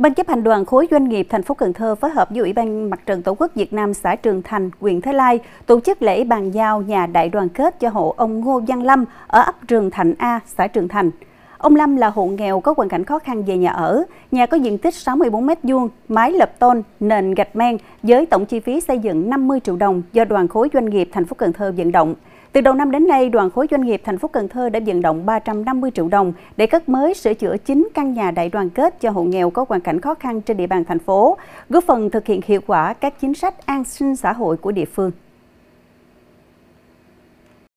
Ban chấp hành đoàn khối doanh nghiệp thành phố Cần Thơ phối hợp với Ủy ban Mặt trận Tổ quốc Việt Nam xã Trường Thành, huyện Thới Lai tổ chức lễ bàn giao nhà đại đoàn kết cho hộ ông Ngô Văn Lâm ở ấp Trường Thành A, xã Trường Thành. Ông Lâm là hộ nghèo có hoàn cảnh khó khăn về nhà ở, nhà có diện tích 64 m vuông, mái lợp tôn, nền gạch men với tổng chi phí xây dựng 50 triệu đồng do Đoàn khối doanh nghiệp thành phố Cần Thơ vận động. Từ đầu năm đến nay, Đoàn khối doanh nghiệp thành phố Cần Thơ đã vận động 350 triệu đồng để cất mới sửa chữa chính căn nhà đại đoàn kết cho hộ nghèo có hoàn cảnh khó khăn trên địa bàn thành phố, góp phần thực hiện hiệu quả các chính sách an sinh xã hội của địa phương.